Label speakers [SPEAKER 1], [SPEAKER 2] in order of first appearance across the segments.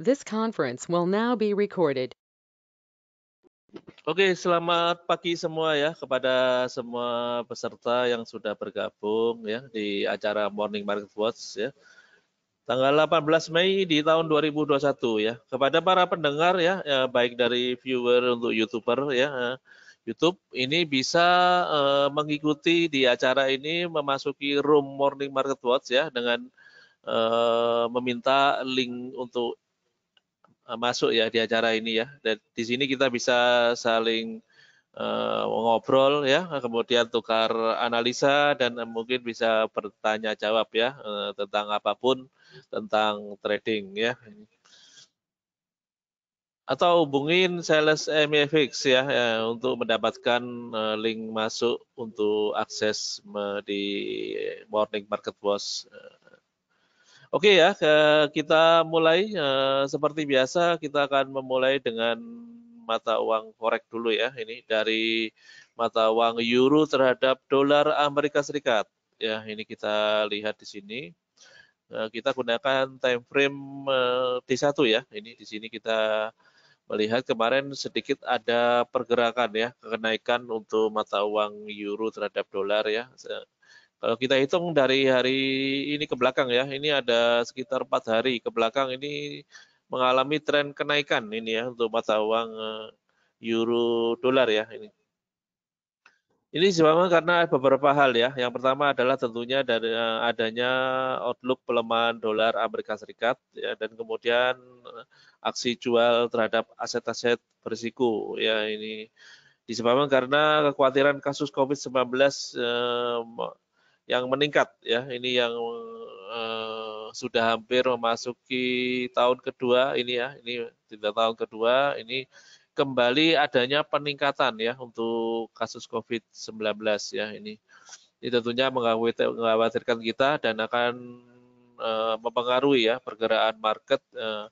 [SPEAKER 1] This conference will now be recorded. Oke, selamat pagi semua ya kepada semua peserta yang sudah bergabung ya di acara Morning Market Watch ya. Tanggal 18 Mei di tahun 2021 ya. Kepada para pendengar ya, ya baik dari viewer untuk YouTuber ya. Eh, YouTube ini bisa uh, mengikuti di acara ini memasuki room Morning Market Watch ya dengan uh, meminta link untuk Eh, masuk ya di acara ini ya. Dan di sini kita bisa saling uh, ngobrol ya, kemudian tukar analisa dan mungkin bisa bertanya jawab ya uh, tentang apapun tentang trading ya. Atau hubungin sales MFX e ya, ya untuk mendapatkan uh, link masuk untuk akses di Morning Market Watch. Uh, Oke ya, kita mulai eh, seperti biasa kita akan memulai dengan mata uang forex dulu ya. Ini dari mata uang euro terhadap dolar Amerika Serikat. Ya, ini kita lihat di sini. Eh, kita gunakan time frame eh, t 1 ya. Ini di sini kita melihat kemarin sedikit ada pergerakan ya, kenaikan untuk mata uang euro terhadap dolar ya kalau kita hitung dari hari ini ke belakang ya, ini ada sekitar empat hari ke belakang ini mengalami tren kenaikan ini ya untuk mata uang eh, euro dolar ya ini. Ini sebabnya karena beberapa hal ya. Yang pertama adalah tentunya dari eh, adanya outlook pelemahan dolar Amerika Serikat ya, dan kemudian eh, aksi jual terhadap aset-aset berisiko ya ini disebabkan karena kekhawatiran kasus COVID-19 eh, yang meningkat ya. Ini yang eh, sudah hampir memasuki tahun kedua ini ya. Ini tidak tahun kedua ini kembali adanya peningkatan ya untuk kasus COVID-19 ya ini. Ini tentunya mengkhawatirkan kita dan akan eh, mempengaruhi ya pergerakan market eh,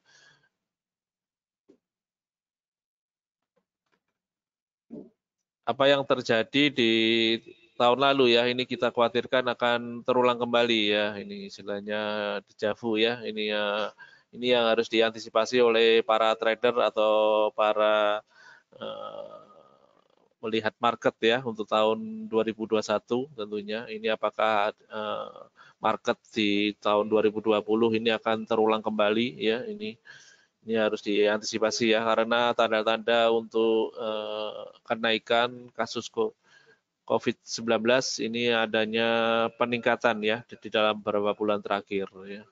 [SPEAKER 1] apa yang terjadi di tahun lalu ya ini kita khawatirkan akan terulang kembali ya ini istilahnya dejavu ya ini ya ini yang harus diantisipasi oleh para trader atau para uh, melihat market ya untuk tahun 2021 tentunya ini apakah uh, market di tahun 2020 ini akan terulang kembali ya ini ini harus diantisipasi ya karena tanda-tanda untuk uh, kenaikan kasus COVID-19 ini adanya peningkatan ya di dalam beberapa bulan terakhir ya.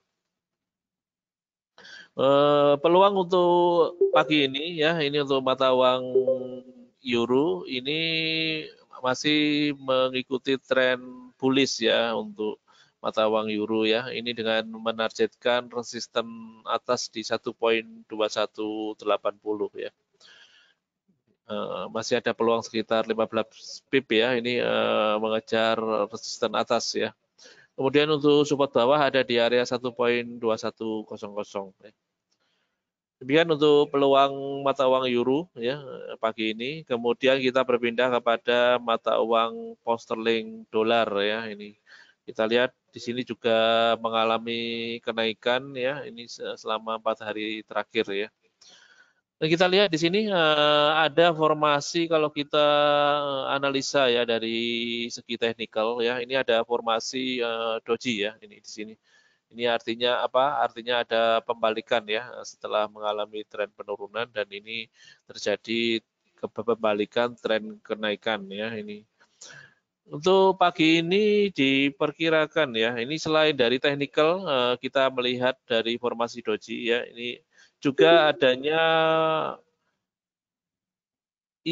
[SPEAKER 1] Eh, peluang untuk pagi ini ya ini untuk mata uang euro ini masih mengikuti tren bullish ya untuk mata uang euro ya ini dengan menargetkan resisten atas di 1.2180 ya. Eh, masih ada peluang sekitar 15 pip ya ini uh, mengejar resisten atas ya kemudian untuk support bawah ada di area 1.2100 ya. demikian untuk peluang mata uang euro ya pagi ini kemudian kita berpindah kepada mata uang posterling dolar ya ini kita lihat di sini juga mengalami kenaikan ya ini selama empat hari terakhir ya kita lihat di sini eh, ada formasi kalau kita eh, analisa ya dari segi teknikal ya ini ada formasi eh, doji ya ini di sini ini artinya apa artinya ada pembalikan ya setelah mengalami tren penurunan dan ini terjadi kebalikan tren kenaikan ya ini untuk pagi ini diperkirakan ya ini selain dari teknikal kita melihat dari formasi doji ya ini juga adanya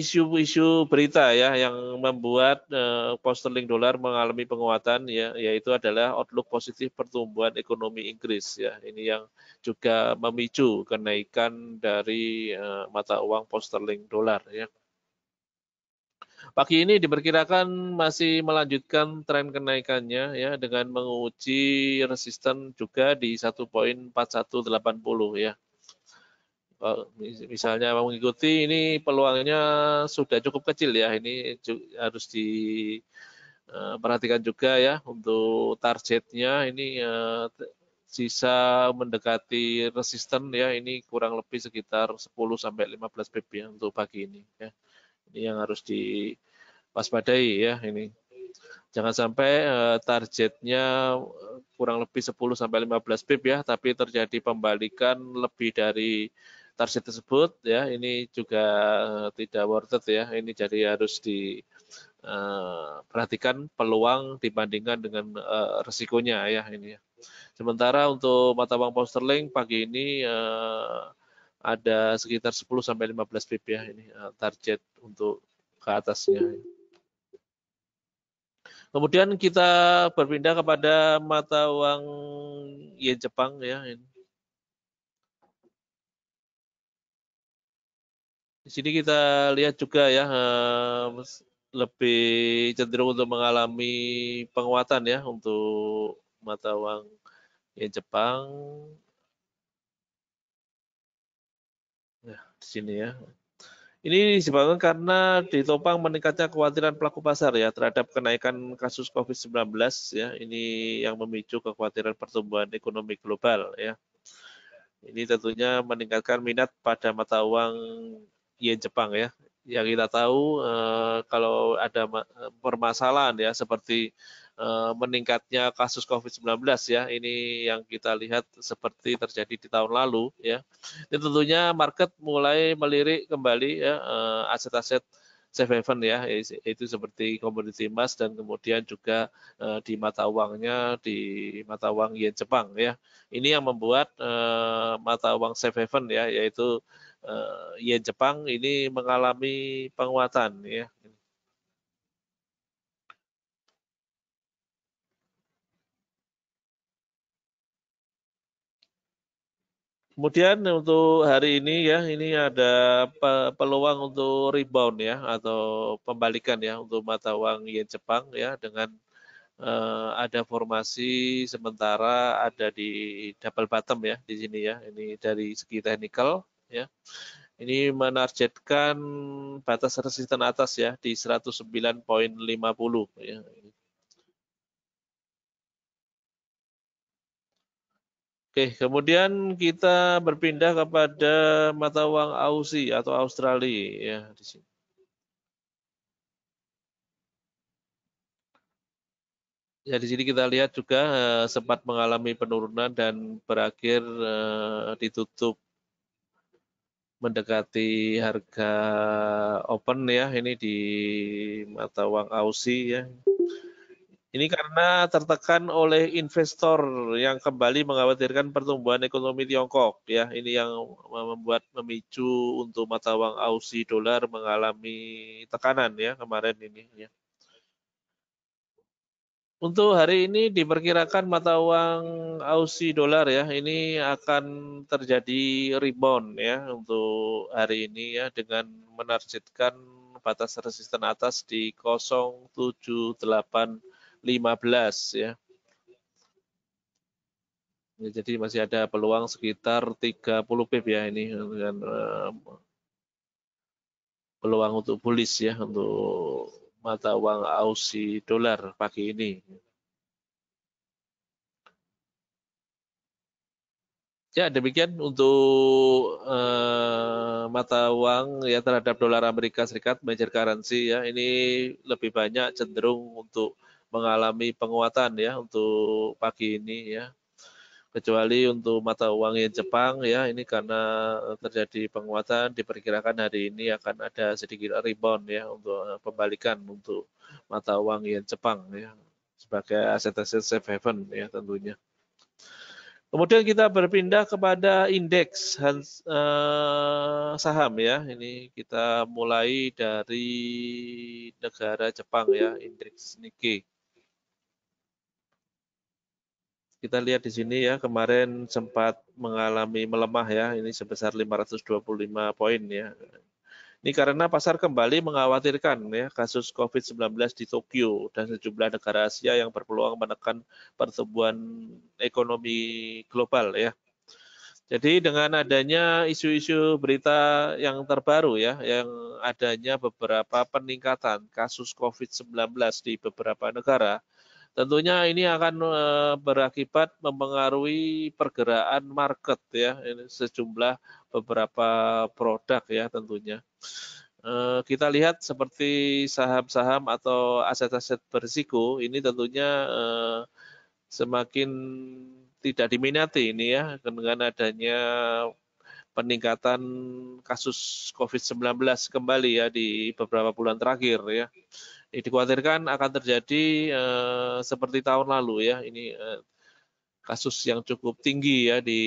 [SPEAKER 1] isu-isu berita ya yang membuat uh, eh, pound dolar mengalami penguatan ya yaitu adalah outlook positif pertumbuhan ekonomi Inggris ya ini yang juga memicu kenaikan dari uh, mata uang pound dolar ya pagi ini diperkirakan masih melanjutkan tren kenaikannya ya dengan menguji resisten juga di 1.4180 ya misalnya mengikuti ini peluangnya sudah cukup kecil ya ini harus di eh, perhatikan juga ya untuk targetnya ini eh, sisa mendekati resisten ya ini kurang lebih sekitar 10 sampai 15 pip ya untuk pagi ini ya. Ini yang harus diwaspadai ya ini. Jangan sampai eh, targetnya kurang lebih 10 sampai 15 pip ya, tapi terjadi pembalikan lebih dari target tersebut ya ini juga eh, tidak worth it ya ini jadi harus di eh, perhatikan peluang dibandingkan dengan eh, resikonya ya ini ya. Sementara untuk mata uang pound sterling pagi ini ada sekitar 10 sampai 15 pip ya ini target untuk ke atasnya. Kemudian kita berpindah kepada mata uang yen Jepang ya ini. Di sini kita lihat juga ya eh, lebih cenderung untuk mengalami penguatan ya untuk mata uang yang Jepang. Nah, di sini ya. Ini disebabkan karena ditopang meningkatnya kekhawatiran pelaku pasar ya terhadap kenaikan kasus COVID-19 ya. Ini yang memicu kekhawatiran pertumbuhan ekonomi global ya. Ini tentunya meningkatkan minat pada mata uang yen iya, Jepang ya. Yang kita tahu eh, kalau ada permasalahan ya seperti eh, meningkatnya kasus COVID-19 ya, ini yang kita lihat seperti terjadi di tahun lalu ya. Ini tentunya market mulai melirik kembali ya eh, aset-aset safe haven ya itu seperti komoditi emas dan kemudian juga di mata uangnya di mata uang yen Jepang ya ini yang membuat mata uang safe haven ya yaitu Eh, yen ya, Jepang ini mengalami penguatan ya. Kemudian untuk hari ini ya, ini ada peluang untuk rebound ya atau pembalikan ya untuk mata uang yen Jepang ya dengan uh, ada formasi sementara ada di double bottom ya di sini ya. Ini dari segi technical ya. Ini menargetkan batas resisten atas ya di 109.50 ya. Oke, kemudian kita berpindah kepada mata uang Aussie atau Australia ya di sini. Ya di sini kita lihat juga eh, sempat mengalami penurunan dan berakhir eh, ditutup mendekati harga open ya ini di mata uang Aussie ya. Ini karena tertekan oleh investor yang kembali mengkhawatirkan pertumbuhan ekonomi Tiongkok ya. Ini yang membuat memicu untuk mata uang Aussie dolar mengalami tekanan ya kemarin ini ya. Untuk hari ini diperkirakan mata uang Aussie dolar ya, ini akan terjadi rebound ya untuk hari ini ya dengan menargetkan batas resisten atas di 07815 ya. ya. Jadi masih ada peluang sekitar 30 pip ya ini dengan eh, peluang untuk bullish ya untuk mata uang Aussie dolar pagi ini. Ya, demikian untuk uh, mata uang ya terhadap dolar Amerika Serikat major currency ya. Ini lebih banyak cenderung untuk mengalami penguatan ya untuk pagi ini ya kecuali untuk mata uang yang Jepang ya ini karena terjadi penguatan diperkirakan hari ini akan ada sedikit rebound ya untuk eh, pembalikan untuk mata uang yang Jepang ya sebagai aset-aset safe haven ya tentunya. Kemudian kita berpindah kepada indeks eh, saham ya. Ini kita mulai dari negara Jepang ya, indeks Nikkei kita lihat di sini ya kemarin sempat mengalami melemah ya ini sebesar 525 poin ya. Ini karena pasar kembali mengkhawatirkan ya kasus COVID-19 di Tokyo dan sejumlah negara Asia yang berpeluang menekan pertumbuhan ekonomi global ya. Jadi dengan adanya isu-isu berita yang terbaru ya, yang adanya beberapa peningkatan kasus COVID-19 di beberapa negara, Tentunya ini akan eh, berakibat mempengaruhi pergerakan market ya, ini sejumlah beberapa produk ya tentunya. Eh, kita lihat seperti saham-saham atau aset-aset berisiko ini tentunya eh, semakin tidak diminati ini ya dengan adanya peningkatan kasus COVID-19 kembali ya di beberapa bulan terakhir ya. Ini dikhawatirkan akan terjadi eh, seperti tahun lalu ya. Ini eh, kasus yang cukup tinggi ya di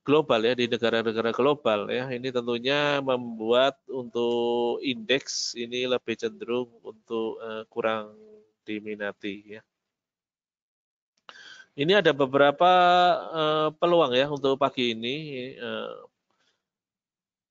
[SPEAKER 1] global ya di negara-negara global ya ini tentunya membuat untuk indeks ini lebih cenderung untuk eh, kurang diminati ya ini ada beberapa uh, peluang ya untuk pagi ini uh,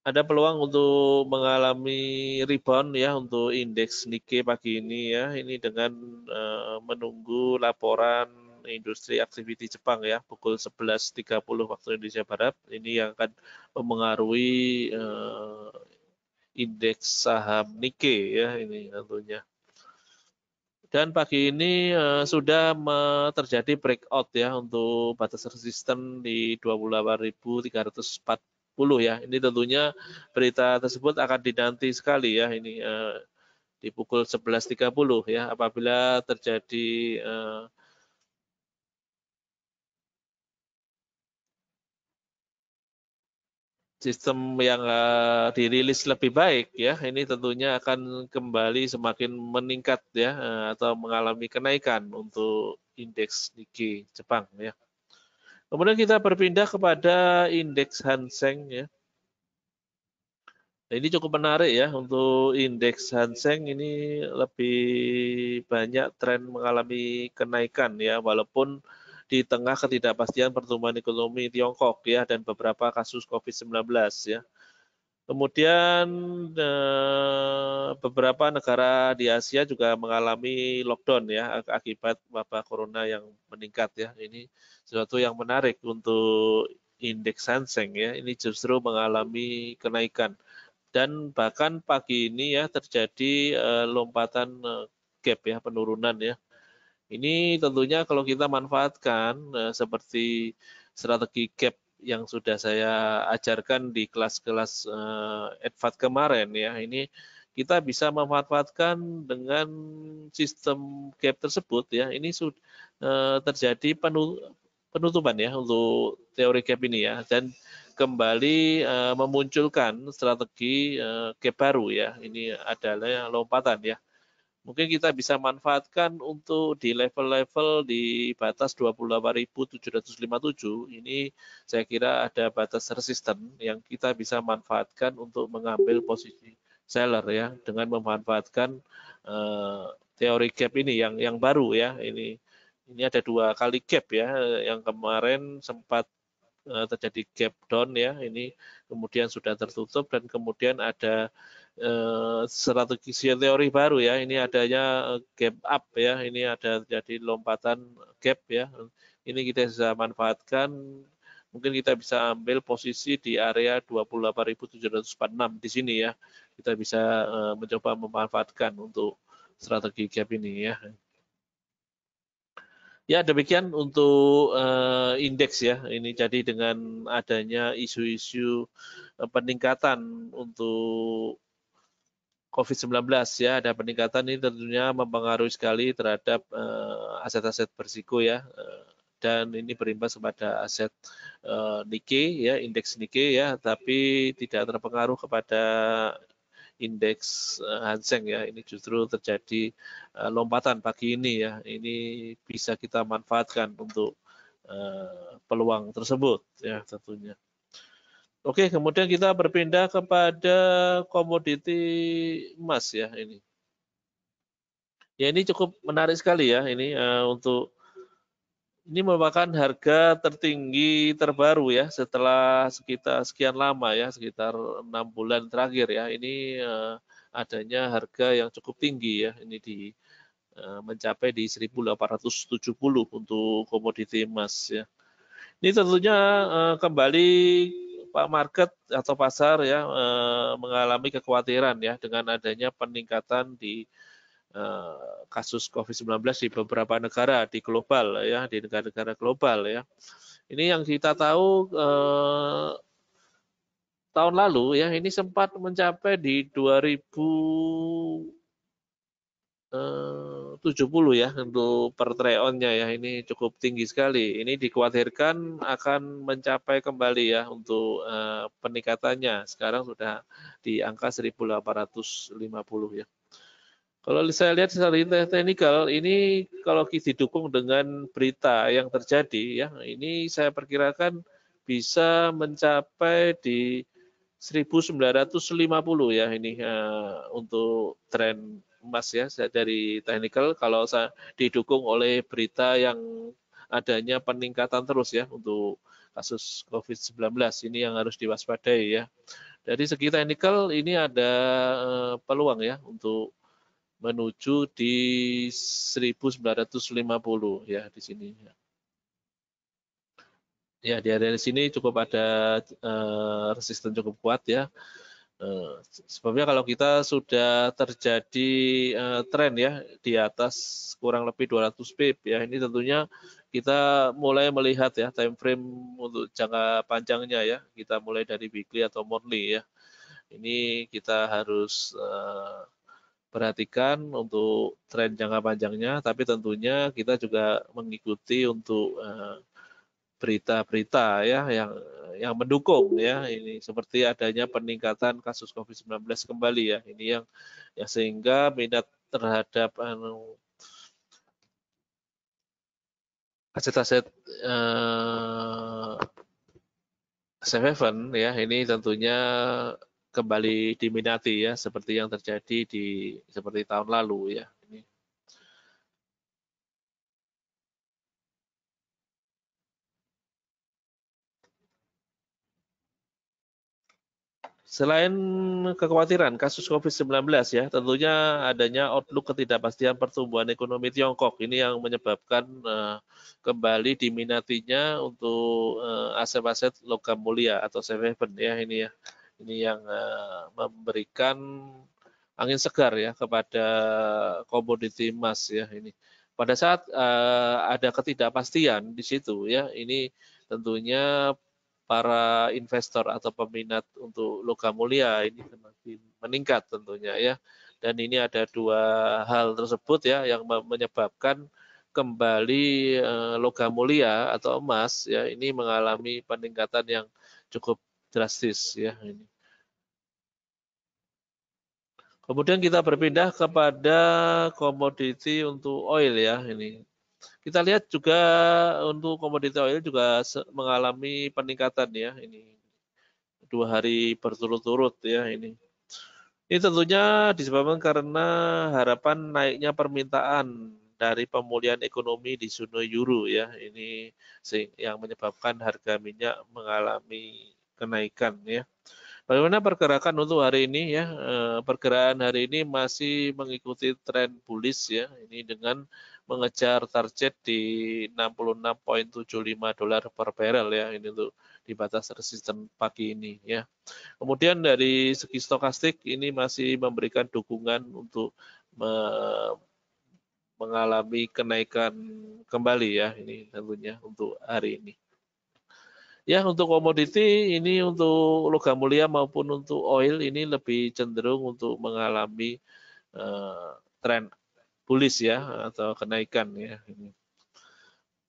[SPEAKER 1] ada peluang untuk mengalami rebound ya untuk indeks Nikkei pagi ini ya. Ini dengan uh, menunggu laporan industri activity Jepang ya pukul 11.30 waktu Indonesia Barat. Ini yang akan mempengaruhi uh, eh, indeks saham Nikkei ya ini tentunya. Dan pagi ini uh, sudah terjadi breakout ya untuk batas resisten di 28.340 10 ya. Ini tentunya berita tersebut akan dinanti sekali ya ini uh, di pukul 11.30 ya apabila terjadi uh, sistem yang uh, dirilis lebih baik ya ini tentunya akan kembali semakin meningkat ya uh, atau mengalami kenaikan untuk indeks Nikkei Jepang ya. Kemudian kita berpindah kepada indeks Hanseng ya. Nah, ini cukup menarik ya untuk indeks Hanseng ini lebih banyak tren mengalami kenaikan ya walaupun di tengah ketidakpastian pertumbuhan ekonomi Tiongkok ya dan beberapa kasus Covid-19 ya. Kemudian eh, beberapa negara di Asia juga mengalami lockdown ya akibat wabah corona yang meningkat ya. Ini sesuatu yang menarik untuk indeks Hanseng ya. Ini justru mengalami kenaikan dan bahkan pagi ini ya terjadi eh, lompatan eh, gap ya penurunan ya. Ini tentunya kalau kita manfaatkan seperti strategi gap yang sudah saya ajarkan di kelas-kelas uh, eh, Edvat kemarin ya. Ini kita bisa memanfaatkan dengan sistem gap tersebut ya. Ini sudah eh, terjadi penutupan ya untuk teori gap ini ya dan kembali uh, memunculkan strategi uh, gap baru ya. Ini adalah lompatan ya mungkin kita bisa manfaatkan untuk di level-level di batas 28.757 ini saya kira ada batas resisten yang kita bisa manfaatkan untuk mengambil posisi seller ya dengan memanfaatkan uh, teori gap ini yang yang baru ya ini ini ada dua kali gap ya yang kemarin sempat Eh, terjadi gap down ya ini kemudian sudah tertutup dan kemudian ada eh, strategi teori baru ya ini adanya eh, gap up ya ini ada jadi lompatan gap ya ini kita bisa manfaatkan mungkin kita bisa ambil posisi di area 28.746 di sini ya kita bisa eh, mencoba memanfaatkan untuk strategi gap ini ya Ya demikian untuk uh, indeks ya. Ini jadi dengan adanya isu-isu eh, peningkatan untuk COVID-19 ya ada peningkatan ini tentunya mempengaruhi sekali terhadap eh, aset-aset uh, aset -aset bersiko ya dan ini berimbas kepada aset uh, Nikkei ya indeks Nikkei ya tapi tidak terpengaruh kepada indeks eh, Hanseng ya. Ini justru terjadi eh, lompatan pagi ini ya. Ini bisa kita manfaatkan untuk eh, peluang tersebut ya tentunya. Oke, kemudian kita berpindah kepada komoditi emas ya ini. Ya ini cukup menarik sekali ya ini untuk ini merupakan harga tertinggi terbaru ya setelah sekitar sekian lama ya sekitar enam bulan terakhir ya ini uh, adanya harga yang cukup tinggi ya ini di uh, mencapai di 1870 untuk komoditi emas ya. Ini tentunya uh, kembali Pak market atau pasar ya uh, mengalami kekhawatiran ya dengan adanya peningkatan di Eh, kasus COVID-19 di beberapa negara di global ya di negara-negara global ya ini yang kita tahu eh, tahun lalu ya ini sempat mencapai di 2070 eh, ya untuk per treonnya ya ini cukup tinggi sekali ini dikhawatirkan akan mencapai kembali ya untuk eh, peningkatannya sekarang sudah di angka 1850 ya kalau saya lihat secara teknikal ini kalau kita didukung dengan berita yang terjadi ya ini saya perkirakan bisa mencapai di 1950 ya ini uh, untuk tren emas ya dari technical kalau saya didukung oleh berita yang adanya peningkatan terus ya untuk kasus COVID-19 ini yang harus diwaspadai ya. Dari segi technical ini ada eh, peluang ya untuk menuju di 1950 ya di sini ya. Ya di area sini cukup ada eh, resisten cukup kuat ya. Eh, sebabnya kalau kita sudah terjadi eh, tren ya di atas kurang lebih 200 pip ya ini tentunya kita mulai melihat ya time frame untuk jangka panjangnya ya kita mulai dari weekly atau monthly ya ini kita harus eh, perhatikan untuk tren jangka panjangnya, tapi tentunya kita juga mengikuti untuk eh, berita-berita ya yang yang mendukung ya ini seperti adanya peningkatan kasus Covid-19 kembali ya ini yang ya sehingga minat terhadap anu aset-aset eh, safe haven ya ini tentunya kembali diminati ya seperti yang terjadi di seperti tahun lalu ya ini Selain kekhawatiran kasus COVID-19 ya, tentunya adanya outlook ketidakpastian pertumbuhan ekonomi Tiongkok ini yang menyebabkan uh, kembali diminatinya untuk eh, aset-aset logam mulia atau safe haven ya ini ya ini yang eh, memberikan angin segar ya kepada komoditi emas ya ini. Pada saat eh, ada ketidakpastian di situ ya ini tentunya para investor atau peminat untuk logam mulia ini semakin meningkat tentunya ya. Dan ini ada dua hal tersebut ya yang menyebabkan kembali eh, logam mulia atau emas ya ini mengalami peningkatan yang cukup drastis ya ini. Kemudian kita berpindah kepada komoditi untuk oil ya ini. Kita lihat juga untuk komoditi oil juga mengalami peningkatan ya ini dua hari berturut-turut ya ini. Ini tentunya disebabkan karena harapan naiknya permintaan dari pemulihan ekonomi di zona euro ya ini yang menyebabkan harga minyak mengalami kenaikan ya. Bagaimana pergerakan untuk hari ini ya? Eh, pergerakan hari ini masih mengikuti tren bullish ya. Ini dengan mengejar target di 66.75 dolar per barrel ya. Ini untuk di batas resisten pagi ini ya. Kemudian dari segi stokastik ini masih memberikan dukungan untuk me mengalami kenaikan kembali ya ini tentunya untuk hari ini. Ya, untuk komoditi ini untuk logam mulia maupun untuk oil ini lebih cenderung untuk mengalami uh, tren bullish ya atau kenaikan ya.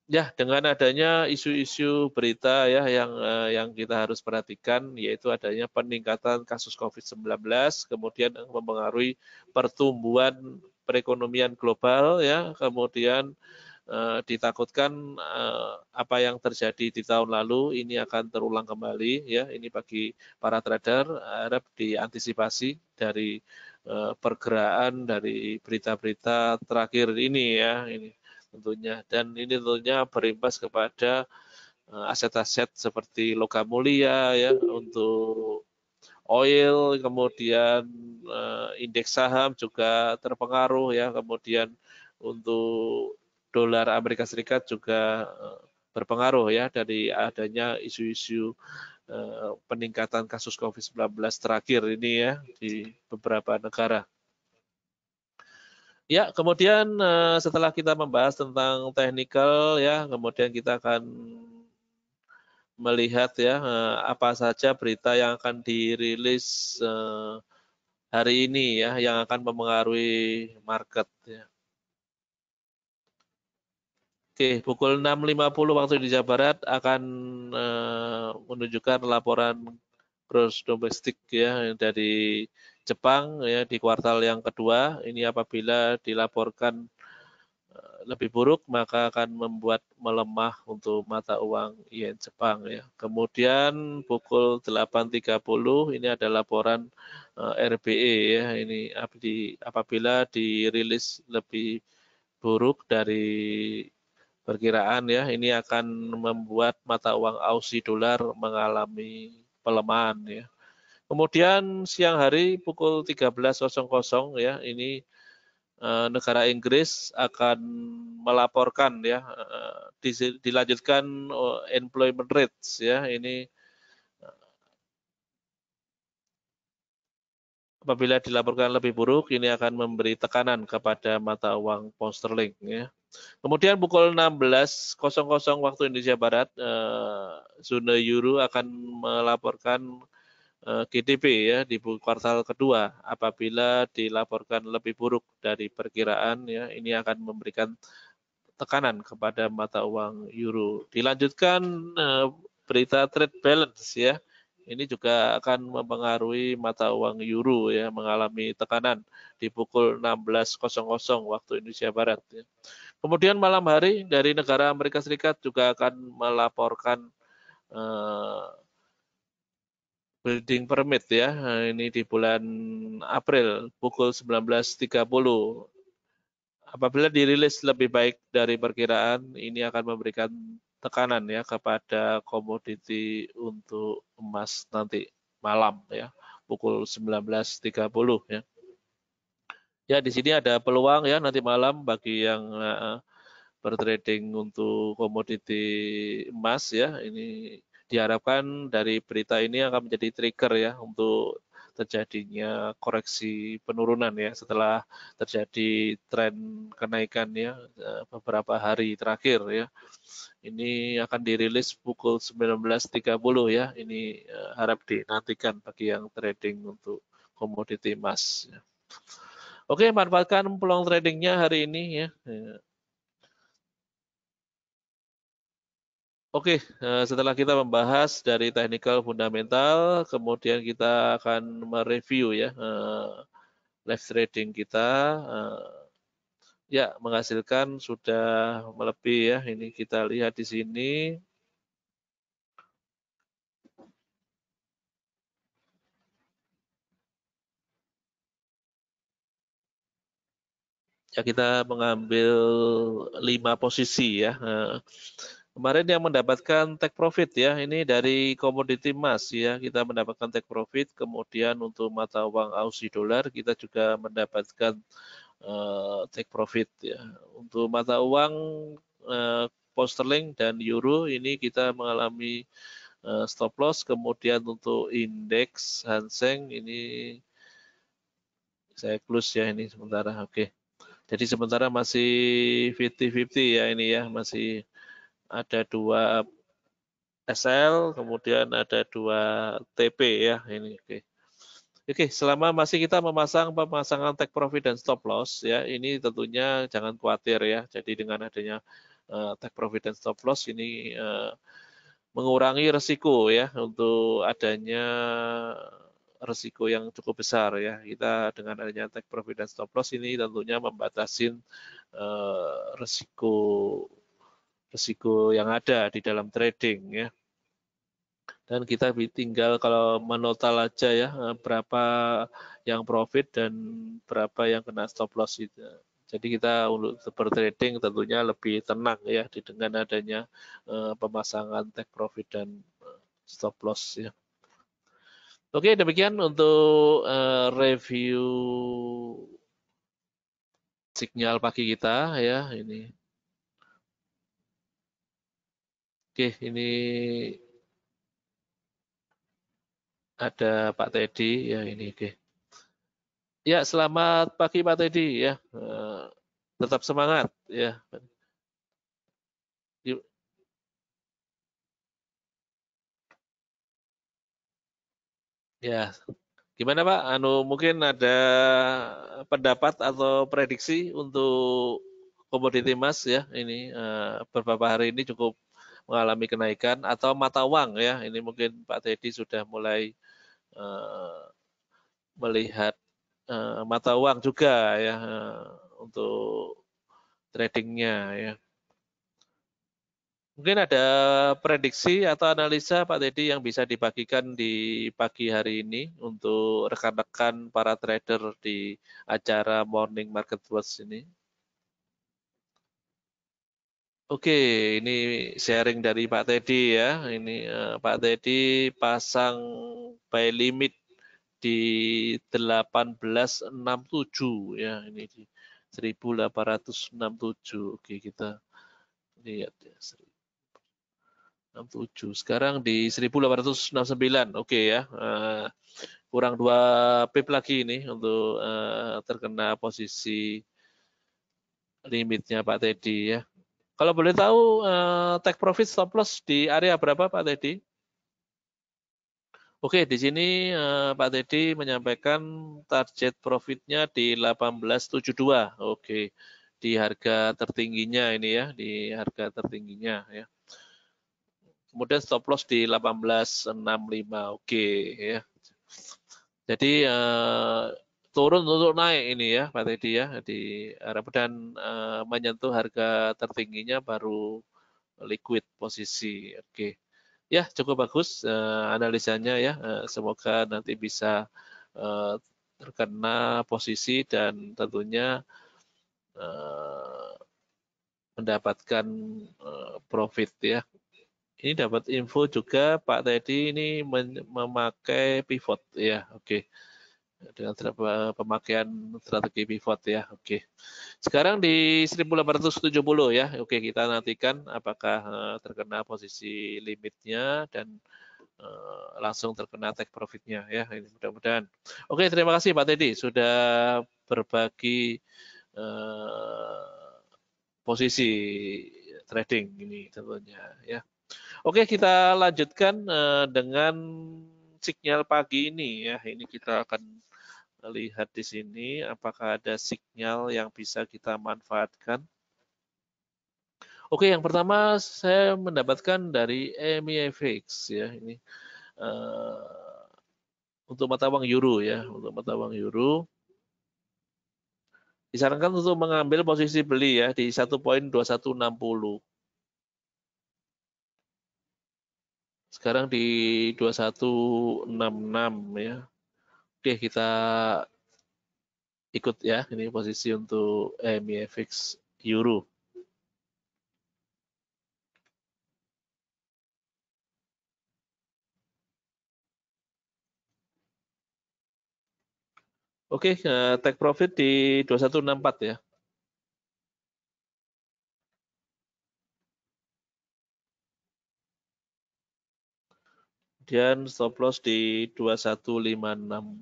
[SPEAKER 1] Ya, dengan adanya isu-isu berita ya yang uh, yang kita harus perhatikan yaitu adanya peningkatan kasus Covid-19 kemudian mempengaruhi pertumbuhan perekonomian global ya, kemudian Eh, ditakutkan eh, apa yang terjadi di tahun lalu ini akan terulang kembali ya ini bagi para trader harap diantisipasi dari eh, pergerakan dari berita-berita terakhir ini ya ini tentunya dan ini tentunya berimbas kepada aset-aset seperti logam mulia ya untuk oil kemudian indeks saham juga terpengaruh ya kemudian untuk dolar Amerika Serikat juga eh, berpengaruh ya dari adanya isu-isu eh, peningkatan kasus COVID-19 terakhir ini ya di beberapa negara. Ya, kemudian eh, setelah kita membahas tentang technical ya, kemudian kita akan melihat ya apa saja berita yang akan dirilis hari ini ya yang akan mempengaruhi market ya. Oke, pukul 6.50 waktu di Jawa Barat akan uh, menunjukkan laporan gross domestik ya dari Jepang ya di kuartal yang kedua. Ini apabila dilaporkan eh, lebih buruk maka akan membuat melemah untuk mata uang yen Jepang ya. Kemudian pukul 8.30 ini ada laporan uh, eh, RBE ya. Ini apabila dirilis lebih buruk dari perkiraan ya ini akan membuat mata uang Aussie dolar mengalami pelemahan ya. Kemudian siang hari pukul 13.00 ya ini eh, negara Inggris akan melaporkan ya eh, dilanjutkan eh, employment rates ya ini apabila dilaporkan lebih buruk ini akan memberi tekanan kepada mata uang pound sterling ya. Kemudian pukul 16.00 waktu Indonesia Barat, eh, zona euro akan melaporkan eh, GDP ya di kuartal kedua. Apabila dilaporkan lebih buruk dari perkiraan, ya ini akan memberikan tekanan kepada mata uang euro. Dilanjutkan eh, berita trade balance ya. Ini juga akan mempengaruhi mata uang euro ya mengalami tekanan di pukul 16.00 waktu Indonesia Barat. Ya. Kemudian malam hari dari negara Amerika Serikat juga akan melaporkan eh, building permit ya. Ini di bulan April pukul 19.30. Apabila dirilis lebih baik dari perkiraan, ini akan memberikan tekanan ya kepada komoditi untuk emas nanti malam ya pukul 19.30 ya. Ya, di sini ada peluang ya nanti malam bagi yang uh, bertrading untuk komoditi emas ya. Ini diharapkan dari berita ini akan menjadi trigger ya untuk terjadinya koreksi penurunan ya setelah terjadi tren kenaikan ya eh, beberapa hari terakhir ya. Ini akan dirilis pukul 19.30 ya. Ini eh, harap dinantikan bagi yang trading untuk komoditi emas. Ya. Oke, manfaatkan peluang tradingnya hari ini ya. Oke, eh, setelah kita membahas dari technical fundamental, kemudian kita akan mereview ya eh, live trading kita. Eh, ya, menghasilkan sudah melebihi ya. Ini kita lihat di sini ya kita mengambil lima posisi ya. Eh, kemarin yang mendapatkan take profit ya, ini dari komoditi emas ya, kita mendapatkan take profit, kemudian untuk mata uang Aussie dolar kita juga mendapatkan uh, take profit ya. Untuk mata uang uh, pound sterling dan euro ini kita mengalami uh, stop loss, kemudian untuk indeks Hanseng ini saya close ya ini sementara, oke. Okay. Jadi sementara masih 50-50 ya ini ya, masih ada dua SL, kemudian ada dua TP ya ini. Oke. Okay. okay, selama masih kita memasang pemasangan take profit dan stop loss ya, ini tentunya jangan khawatir ya. Jadi dengan adanya uh, take profit dan stop loss ini uh, mengurangi resiko ya untuk adanya resiko yang cukup besar ya. Kita dengan adanya take profit dan stop loss ini tentunya membatasi uh, resiko resiko yang ada di dalam trading ya. Dan kita tinggal kalau menotal aja ya eh, berapa yang profit dan berapa yang kena stop loss itu. Jadi kita untuk bertrading tentunya lebih tenang ya dengan adanya uh, pemasangan take profit dan stop loss ya. Oke, demikian untuk uh, review sinyal pagi kita ya ini. Oke, ini ada Pak Teddy ya ini oke. Ya, selamat pagi Pak Teddy ya. Uh, tetap semangat ya. Ya, gimana Pak? Anu mungkin ada pendapat atau prediksi untuk komoditi emas ya ini eh, beberapa hari ini cukup mengalami kenaikan atau mata uang ya ini mungkin Pak Teddy sudah mulai eh, melihat eh, mata uang juga ya untuk tradingnya ya. Mungkin ada prediksi atau analisa Pak Teddy yang bisa dibagikan di pagi hari ini untuk rekan-rekan para trader di acara Morning Market Watch ini. Oke, ini sharing dari Pak Teddy ya. Ini eh, Pak Teddy pasang buy limit di 1867 ya. Ini di 1867. Oke, kita lihat ya. 67. Sekarang di 1869. Oke okay ya. Uh, kurang 2 pip lagi ini untuk uh, terkena posisi limitnya Pak Teddy ya. Kalau boleh tahu uh, eh, take profit stop loss di area berapa Pak Teddy? Oke, di sini uh, Pak Teddy menyampaikan target profitnya di 1872. Oke. Di harga tertingginya ini ya, di harga tertingginya ya kemudian stop loss di 1865 oke ya jadi uh, turun untuk naik ini ya Pak Teddy ya di mudah dan eh, menyentuh harga tertingginya baru liquid posisi oke ya cukup bagus uh, analisanya ya uh, semoga nanti bisa uh, terkena posisi dan tentunya uh, mendapatkan uh, profit ya ini dapat info juga Pak Teddy ini memakai pivot ya, oke. Okay. Dengan pemakaian strategi pivot ya, oke. Okay. Sekarang di 1870 ya, oke okay, kita nantikan apakah eh, terkena posisi limitnya dan eh, langsung terkena take profitnya ya, ini mudah-mudahan. Oke, okay, terima kasih Pak Teddy sudah berbagi eh, posisi trading ini tentunya ya. Oke, kita lanjutkan eh, dengan sinyal pagi ini ya. Ini kita akan lihat di sini apakah ada sinyal yang bisa kita manfaatkan. Oke, yang pertama saya mendapatkan dari MEFX ya ini uh, untuk mata uang euro ya, untuk mata uang euro. Disarankan untuk mengambil posisi beli ya di 1.2160. Sekarang di 2166 ya. Oke, kita ikut ya. Ini posisi untuk eh, MFX euro. Oke, okay, eh, take profit di 2164 ya. kemudian stop loss di 2156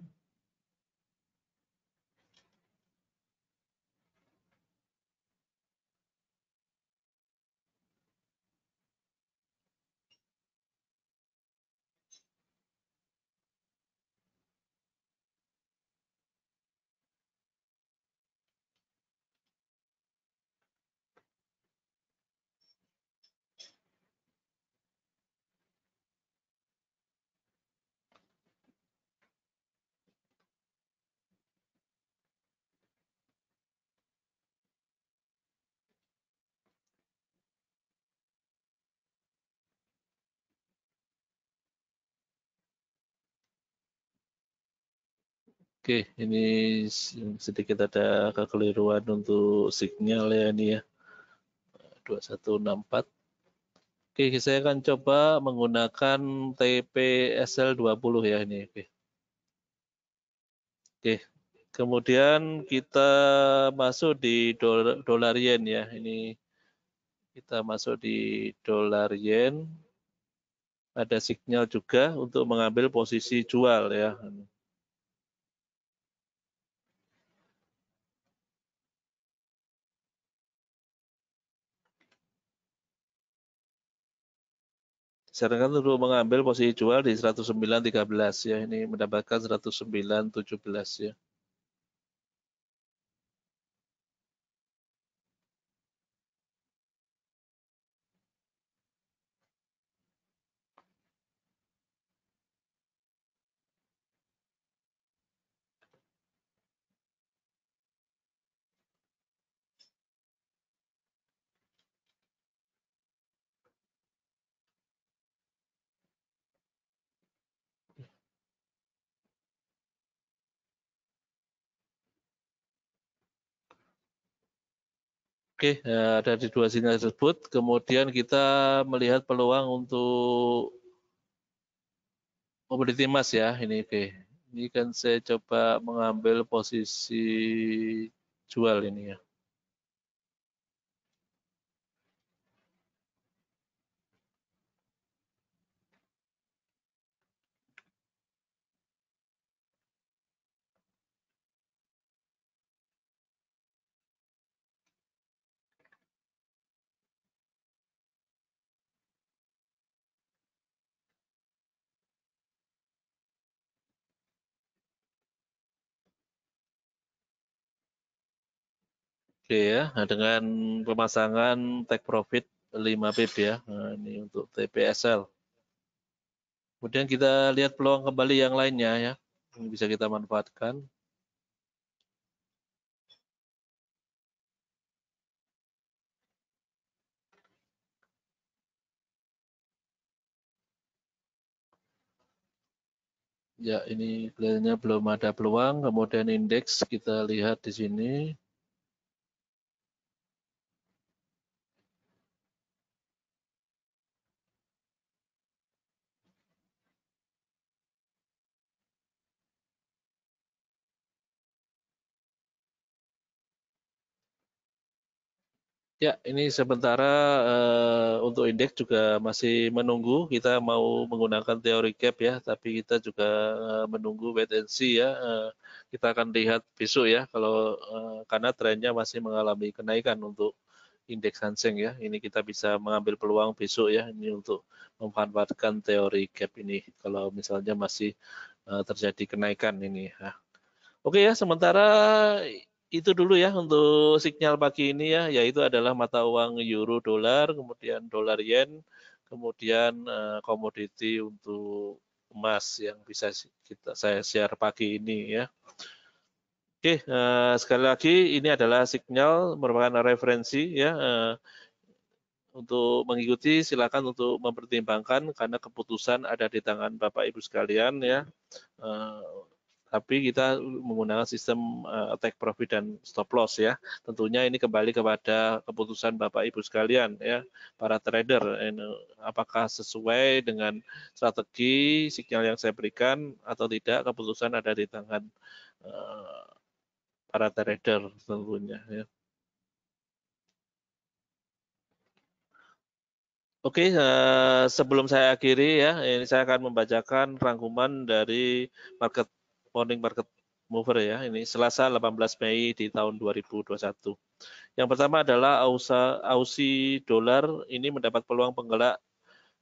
[SPEAKER 1] Oke, ini sedikit ada kekeliruan untuk signal ya ini ya. 2164. Oke, saya akan coba menggunakan TPSL20 ya ini. Oke. Oke. Kemudian kita masuk di dolar yen ya. Ini kita masuk di dolar yen. Ada signal juga untuk mengambil posisi jual ya. Sedangkan untuk mengambil posisi jual di 109.13 ya. Ini mendapatkan 109.17 ya. Oke, ya ada di dua sinyal tersebut. Kemudian kita melihat peluang untuk komoditi emas ya. Ini oke. Ini kan saya coba mengambil posisi jual ini ya. Oke ya. Nah, dengan pemasangan take profit 5 pip ya. Nah, ini untuk TPSL. Kemudian kita lihat peluang kembali yang lainnya ya. Yang bisa kita manfaatkan. Ya, ini kelihatannya belum ada peluang. Kemudian indeks kita lihat di sini. Ya, ini sementara uh, untuk indeks juga masih menunggu. Kita mau menggunakan teori gap ya, tapi kita juga uh, menunggu wait and see ya. Uh, kita akan lihat besok ya, kalau uh, karena trennya masih mengalami kenaikan untuk indeks Hanseng ya. Ini kita bisa mengambil peluang besok ya, ini untuk memanfaatkan teori gap ini. Kalau misalnya masih uh, terjadi kenaikan ini. Nah. Oke ya, sementara itu dulu ya untuk sinyal pagi ini ya, yaitu adalah mata uang euro dolar, kemudian dolar yen, kemudian uh, komoditi untuk emas yang bisa kita saya share pagi ini ya. Oke, uh, sekali lagi ini adalah sinyal merupakan referensi ya. Uh, untuk mengikuti silakan untuk mempertimbangkan karena keputusan ada di tangan Bapak Ibu sekalian ya. Uh, tapi kita menggunakan sistem uh, eh, take profit dan stop loss ya. Tentunya ini kembali kepada keputusan Bapak Ibu sekalian ya, para trader apakah sesuai dengan strategi sinyal yang saya berikan atau tidak keputusan ada di tangan uh, para trader tentunya ya. Oke, eh, sebelum saya akhiri ya, ini saya akan membacakan rangkuman dari market morning market mover ya. Ini Selasa 18 Mei di tahun 2021. Yang pertama adalah AUSA, AUSI dolar ini mendapat peluang penggerak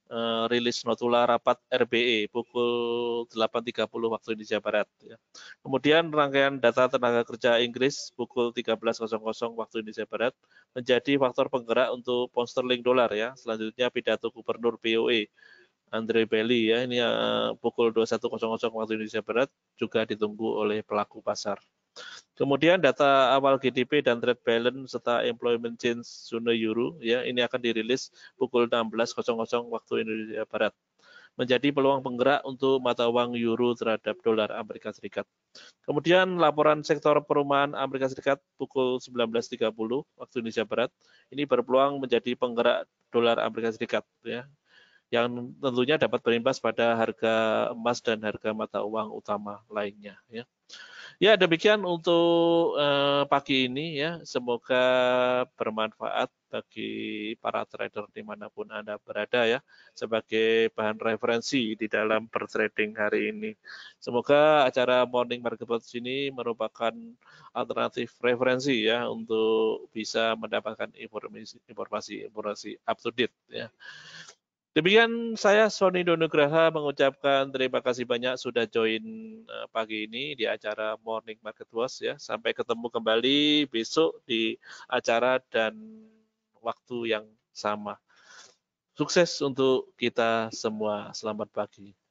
[SPEAKER 1] uh, eh, rilis notula rapat RBE pukul 8.30 waktu Indonesia Barat. Ya. Kemudian rangkaian data tenaga kerja Inggris pukul 13.00 waktu Indonesia Barat menjadi faktor penggerak untuk pound sterling dolar ya. Selanjutnya pidato Gubernur BOE Andre Belli ya ini uh, pukul 21.00 waktu Indonesia Barat juga ditunggu oleh pelaku pasar. Kemudian data awal GDP dan trade balance serta employment change zona euro ya ini akan dirilis pukul 16.00 waktu Indonesia Barat menjadi peluang penggerak untuk mata uang euro terhadap dolar Amerika Serikat. Kemudian laporan sektor perumahan Amerika Serikat pukul 19.30 waktu Indonesia Barat ini berpeluang menjadi penggerak dolar Amerika Serikat ya yang tentunya dapat berimbas pada harga emas dan harga mata uang utama lainnya ya. Ya demikian untuk eh, pagi ini ya. Semoga bermanfaat bagi para trader dimanapun anda berada ya sebagai bahan referensi di dalam bertrading hari ini. Semoga acara Morning Market Watch ini merupakan alternatif referensi ya untuk bisa mendapatkan informasi informasi informasi up to date ya. Demikian saya Sony Donugraha mengucapkan terima kasih banyak sudah join eh, pagi ini di acara Morning Market Watch ya. Sampai ketemu kembali besok di acara dan waktu yang sama. Sukses untuk kita semua. Selamat pagi.